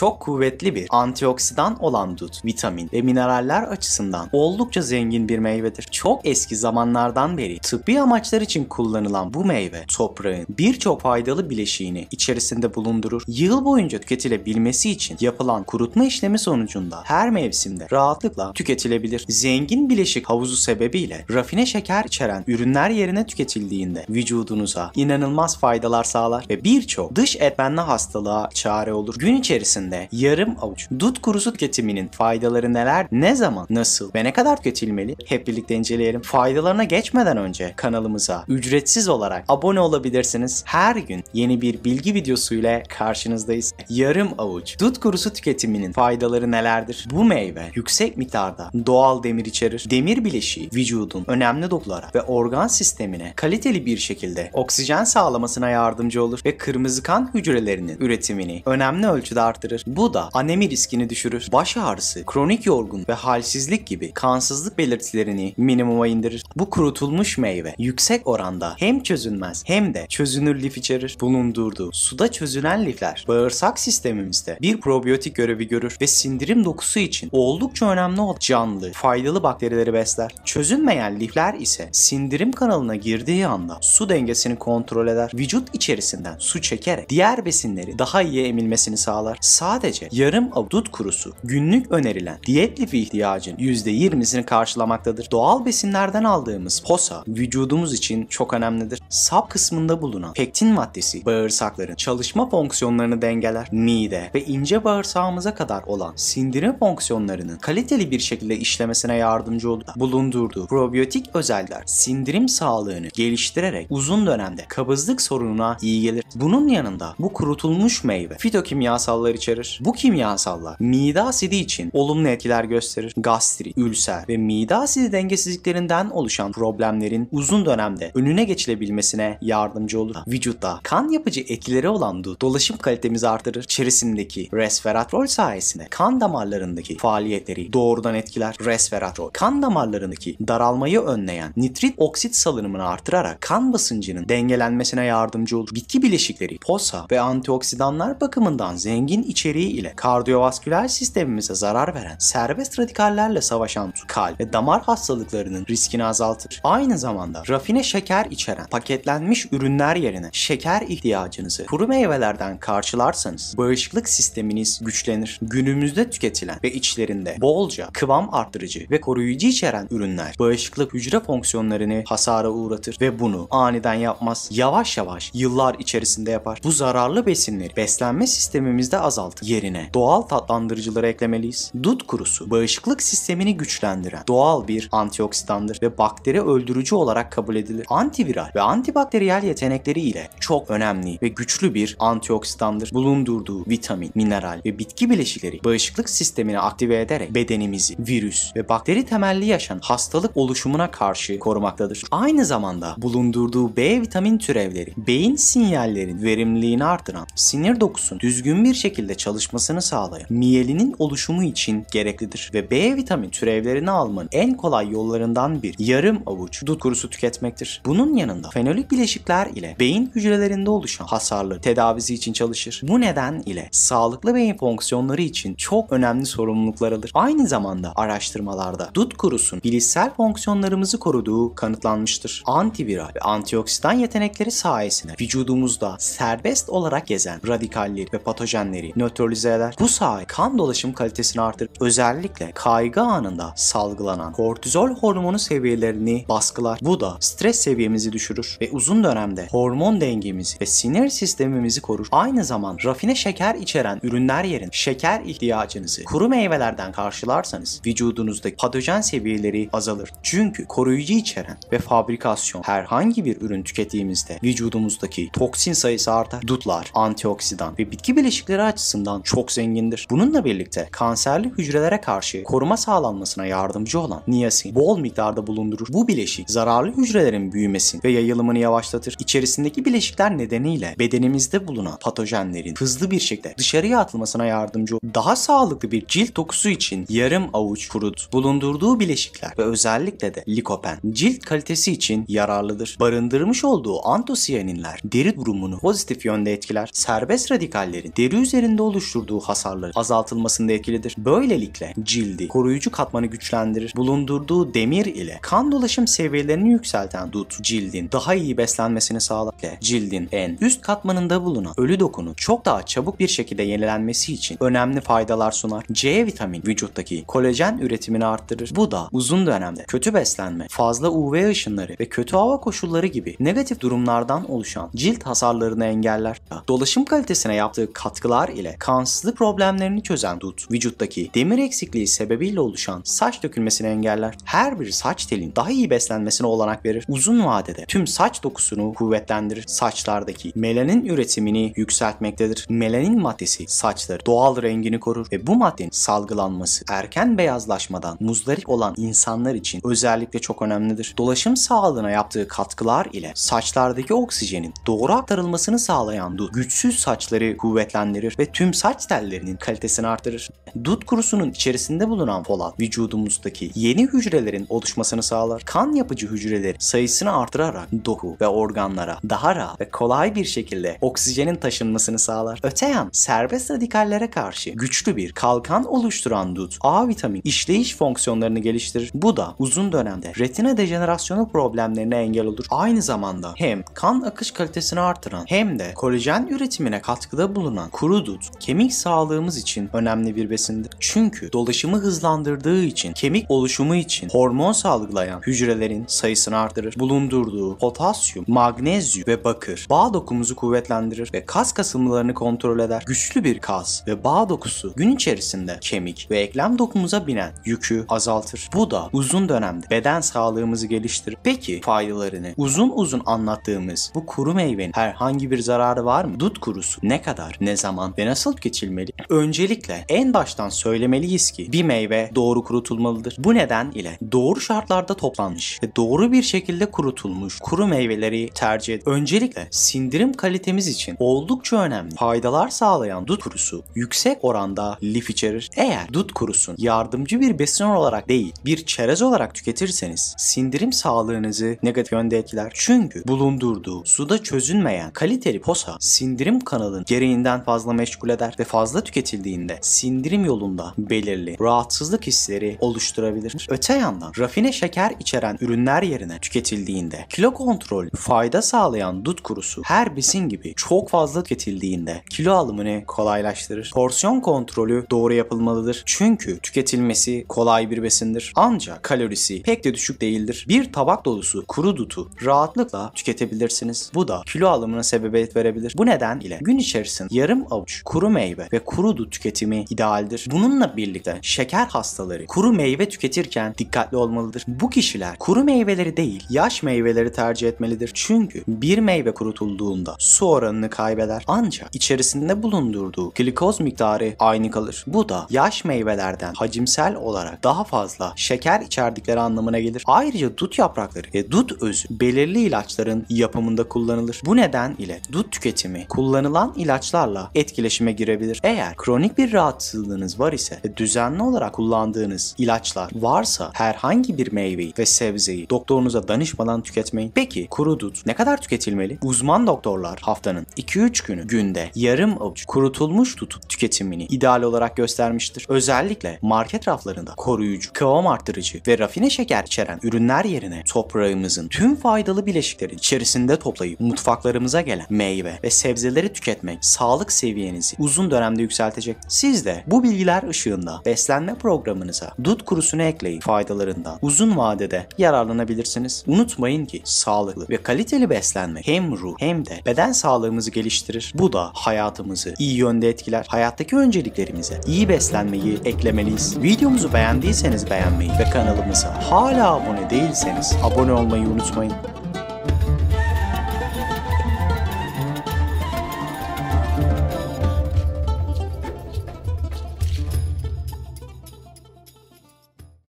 çok kuvvetli bir antioksidan olan dut, vitamin ve mineraller açısından oldukça zengin bir meyvedir. Çok eski zamanlardan beri tıbbi amaçlar için kullanılan bu meyve toprağın birçok faydalı bileşiğini içerisinde bulundurur. Yıl boyunca tüketilebilmesi için yapılan kurutma işlemi sonucunda her mevsimde rahatlıkla tüketilebilir. Zengin bileşik havuzu sebebiyle rafine şeker içeren ürünler yerine tüketildiğinde vücudunuza inanılmaz faydalar sağlar ve birçok dış etmenli hastalığa çare olur. Gün içerisinde içinde yarım avuç dut kurusu tüketiminin faydaları neler, ne zaman, nasıl ve ne kadar tüketilmeli hep birlikte inceleyelim. Faydalarına geçmeden önce kanalımıza ücretsiz olarak abone olabilirsiniz. Her gün yeni bir bilgi videosu ile karşınızdayız. Yarım avuç dut kurusu tüketiminin faydaları nelerdir? Bu meyve yüksek miktarda doğal demir içerir. Demir bileşiği vücudun önemli dokulara ve organ sistemine kaliteli bir şekilde oksijen sağlamasına yardımcı olur ve kırmızı kan hücrelerinin üretimini önemli ölçüde artırır verir. Bu da anemi riskini düşürür. Baş ağrısı, kronik yorgun ve halsizlik gibi kansızlık belirtilerini minimuma indirir. Bu kurutulmuş meyve yüksek oranda hem çözünmez hem de çözünür lif içerir. Bulundurduğu suda çözünen lifler bağırsak sistemimizde bir probiyotik görevi görür ve sindirim dokusu için oldukça önemli olan canlı, faydalı bakterileri besler. Çözünmeyen lifler ise sindirim kanalına girdiği anda su dengesini kontrol eder. Vücut içerisinden su çekerek diğer besinleri daha iyi emilmesini sağlar. Sağ sadece yarım dut kurusu günlük önerilen diyet lifi ihtiyacın %20'sini karşılamaktadır. Doğal besinlerden aldığımız posa vücudumuz için çok önemlidir. Sap kısmında bulunan pektin maddesi bağırsakların çalışma fonksiyonlarını dengeler. Mide ve ince bağırsağımıza kadar olan sindirim fonksiyonlarının kaliteli bir şekilde işlemesine yardımcı olur. Bulundurduğu probiyotik özellikler sindirim sağlığını geliştirerek uzun dönemde kabızlık sorununa iyi gelir. Bunun yanında bu kurutulmuş meyve fitokimyasallar için içerir. Bu kimyasallar mide asidi için olumlu etkiler gösterir. Gastrit, ülser ve mide asidi dengesizliklerinden oluşan problemlerin uzun dönemde önüne geçilebilmesine yardımcı olur. Vücutta kan yapıcı etkileri olan dut dolaşım kalitemizi artırır. İçerisindeki resveratrol sayesinde kan damarlarındaki faaliyetleri doğrudan etkiler. Resveratrol kan damarlarındaki daralmayı önleyen nitrit oksit salınımını artırarak kan basıncının dengelenmesine yardımcı olur. Bitki bileşikleri posa ve antioksidanlar bakımından zengin iç içeriği ile kardiyovasküler sistemimize zarar veren serbest radikallerle savaşan kalp ve damar hastalıklarının riskini azaltır. Aynı zamanda rafine şeker içeren paketlenmiş ürünler yerine şeker ihtiyacınızı kuru meyvelerden karşılarsanız bağışıklık sisteminiz güçlenir. Günümüzde tüketilen ve içlerinde bolca kıvam arttırıcı ve koruyucu içeren ürünler bağışıklık hücre fonksiyonlarını hasara uğratır ve bunu aniden yapmaz. Yavaş yavaş yıllar içerisinde yapar. Bu zararlı besinleri beslenme sistemimizde azaltır azaltıp yerine doğal tatlandırıcıları eklemeliyiz. Dut kurusu bağışıklık sistemini güçlendiren doğal bir antioksidandır ve bakteri öldürücü olarak kabul edilir. Antiviral ve antibakteriyel yetenekleri ile çok önemli ve güçlü bir antioksidandır. Bulundurduğu vitamin, mineral ve bitki bileşikleri bağışıklık sistemini aktive ederek bedenimizi virüs ve bakteri temelli yaşan hastalık oluşumuna karşı korumaktadır. Aynı zamanda bulundurduğu B vitamin türevleri beyin sinyallerin verimliliğini artıran sinir dokusun düzgün bir şekilde çalışmasını sağlayan miyelinin oluşumu için gereklidir ve B vitamin türevlerini almanın en kolay yollarından bir yarım avuç dut kurusu tüketmektir. Bunun yanında fenolik bileşikler ile beyin hücrelerinde oluşan hasarları tedavisi için çalışır. Bu neden ile sağlıklı beyin fonksiyonları için çok önemli sorumluluklar alır. Aynı zamanda araştırmalarda dut kurusun bilişsel fonksiyonlarımızı koruduğu kanıtlanmıştır. Antiviral ve antioksidan yetenekleri sayesinde vücudumuzda serbest olarak gezen radikalleri ve patojenleri nötr nötralize eder. Bu sayede kan dolaşım kalitesini artırır. Özellikle kaygı anında salgılanan kortizol hormonu seviyelerini baskılar. Bu da stres seviyemizi düşürür ve uzun dönemde hormon dengemizi ve sinir sistemimizi korur. Aynı zaman rafine şeker içeren ürünler yerine şeker ihtiyacınızı kuru meyvelerden karşılarsanız vücudunuzdaki patojen seviyeleri azalır. Çünkü koruyucu içeren ve fabrikasyon herhangi bir ürün tükettiğimizde vücudumuzdaki toksin sayısı artar. Dutlar, antioksidan ve bitki bileşikleri açısından açısından çok zengindir. Bununla birlikte kanserli hücrelere karşı koruma sağlanmasına yardımcı olan niyasin bol miktarda bulundurur. Bu bileşik zararlı hücrelerin büyümesini ve yayılımını yavaşlatır. İçerisindeki bileşikler nedeniyle bedenimizde bulunan patojenlerin hızlı bir şekilde dışarıya atılmasına yardımcı olur. Daha sağlıklı bir cilt dokusu için yarım avuç kurut bulundurduğu bileşikler ve özellikle de likopen cilt kalitesi için yararlıdır. Barındırmış olduğu antosiyaninler deri durumunu pozitif yönde etkiler. Serbest radikallerin deri üzerinde oluşturduğu hasarları azaltılmasında etkilidir. Böylelikle cildi koruyucu katmanı güçlendirir. Bulundurduğu demir ile kan dolaşım seviyelerini yükselten dut cildin daha iyi beslenmesini sağlar ve cildin en üst katmanında bulunan ölü dokunun çok daha çabuk bir şekilde yenilenmesi için önemli faydalar sunar. C vitamini vücuttaki kolajen üretimini arttırır. Bu da uzun dönemde kötü beslenme, fazla UV ışınları ve kötü hava koşulları gibi negatif durumlardan oluşan cilt hasarlarını engeller. Dolaşım kalitesine yaptığı katkılar ile kansızlık problemlerini çözen dut, vücuttaki demir eksikliği sebebiyle oluşan saç dökülmesini engeller. Her bir saç telin daha iyi beslenmesine olanak verir. Uzun vadede tüm saç dokusunu kuvvetlendirir. Saçlardaki melanin üretimini yükseltmektedir. Melanin maddesi saçları doğal rengini korur ve bu maddenin salgılanması erken beyazlaşmadan muzdarip olan insanlar için özellikle çok önemlidir. Dolaşım sağlığına yaptığı katkılar ile saçlardaki oksijenin doğru aktarılmasını sağlayan dut güçsüz saçları kuvvetlendirir ve tüm tüm saç tellerinin kalitesini artırır. Dut kurusunun içerisinde bulunan folat vücudumuzdaki yeni hücrelerin oluşmasını sağlar. Kan yapıcı hücreleri sayısını artırarak doku ve organlara daha rahat ve kolay bir şekilde oksijenin taşınmasını sağlar. Öte yan serbest radikallere karşı güçlü bir kalkan oluşturan dut A vitamini işleyiş fonksiyonlarını geliştirir. Bu da uzun dönemde retina dejenerasyonu problemlerine engel olur. Aynı zamanda hem kan akış kalitesini artıran hem de kolajen üretimine katkıda bulunan kuru dut Kemik sağlığımız için önemli bir besindir. Çünkü dolaşımı hızlandırdığı için, kemik oluşumu için hormon salgılayan hücrelerin sayısını artırır. Bulundurduğu potasyum, magnezyum ve bakır bağ dokumuzu kuvvetlendirir ve kas kasımlarını kontrol eder. Güçlü bir kas ve bağ dokusu gün içerisinde kemik ve eklem dokumuza binen yükü azaltır. Bu da uzun dönemde beden sağlığımızı geliştirir. Peki faydalarını uzun uzun anlattığımız bu kuru meyvenin herhangi bir zararı var mı? Dut kurusu ne kadar, ne zaman ve nasıl nasıl geçilmeli? Öncelikle en baştan söylemeliyiz ki bir meyve doğru kurutulmalıdır. Bu neden ile doğru şartlarda toplanmış ve doğru bir şekilde kurutulmuş kuru meyveleri tercih edin. Öncelikle sindirim kalitemiz için oldukça önemli faydalar sağlayan dut kurusu yüksek oranda lif içerir. Eğer dut kurusun yardımcı bir besin olarak değil bir çerez olarak tüketirseniz sindirim sağlığınızı negatif yönde etkiler. Çünkü bulundurduğu suda çözünmeyen kaliteli posa sindirim kanalın gereğinden fazla meşgul eder ve fazla tüketildiğinde sindirim yolunda belirli rahatsızlık hisleri oluşturabilir. Öte yandan rafine şeker içeren ürünler yerine tüketildiğinde kilo kontrol fayda sağlayan dut kurusu her besin gibi çok fazla tüketildiğinde kilo alımını kolaylaştırır. Porsiyon kontrolü doğru yapılmalıdır. Çünkü tüketilmesi kolay bir besindir. Ancak kalorisi pek de düşük değildir. Bir tabak dolusu kuru dutu rahatlıkla tüketebilirsiniz. Bu da kilo alımına sebebiyet verebilir. Bu neden ile gün içerisinde yarım avuç kuru kuru meyve ve kuru dut tüketimi idealdir. Bununla birlikte şeker hastaları kuru meyve tüketirken dikkatli olmalıdır. Bu kişiler kuru meyveleri değil yaş meyveleri tercih etmelidir. Çünkü bir meyve kurutulduğunda su oranını kaybeder ancak içerisinde bulundurduğu glikoz miktarı aynı kalır. Bu da yaş meyvelerden hacimsel olarak daha fazla şeker içerdikleri anlamına gelir. Ayrıca dut yaprakları ve dut özü belirli ilaçların yapımında kullanılır. Bu neden ile dut tüketimi kullanılan ilaçlarla etkileşime sisteme girebilir. Eğer kronik bir rahatsızlığınız var ise ve düzenli olarak kullandığınız ilaçlar varsa herhangi bir meyveyi ve sebzeyi doktorunuza danışmadan tüketmeyin. Peki kuru dut ne kadar tüketilmeli? Uzman doktorlar haftanın 2-3 günü günde yarım avuç kurutulmuş dut tüketimini ideal olarak göstermiştir. Özellikle market raflarında koruyucu, kıvam arttırıcı ve rafine şeker içeren ürünler yerine toprağımızın tüm faydalı bileşikleri içerisinde toplayıp mutfaklarımıza gelen meyve ve sebzeleri tüketmek sağlık seviyenizi uzun dönemde yükseltecek. Siz de bu bilgiler ışığında beslenme programınıza dut kurusunu ekleyin faydalarından uzun vadede yararlanabilirsiniz. Unutmayın ki sağlıklı ve kaliteli beslenme hem ruh hem de beden sağlığımızı geliştirir. Bu da hayatımızı iyi yönde etkiler. Hayattaki önceliklerimize iyi beslenmeyi eklemeliyiz. Videomuzu beğendiyseniz beğenmeyi ve kanalımıza hala abone değilseniz abone olmayı unutmayın.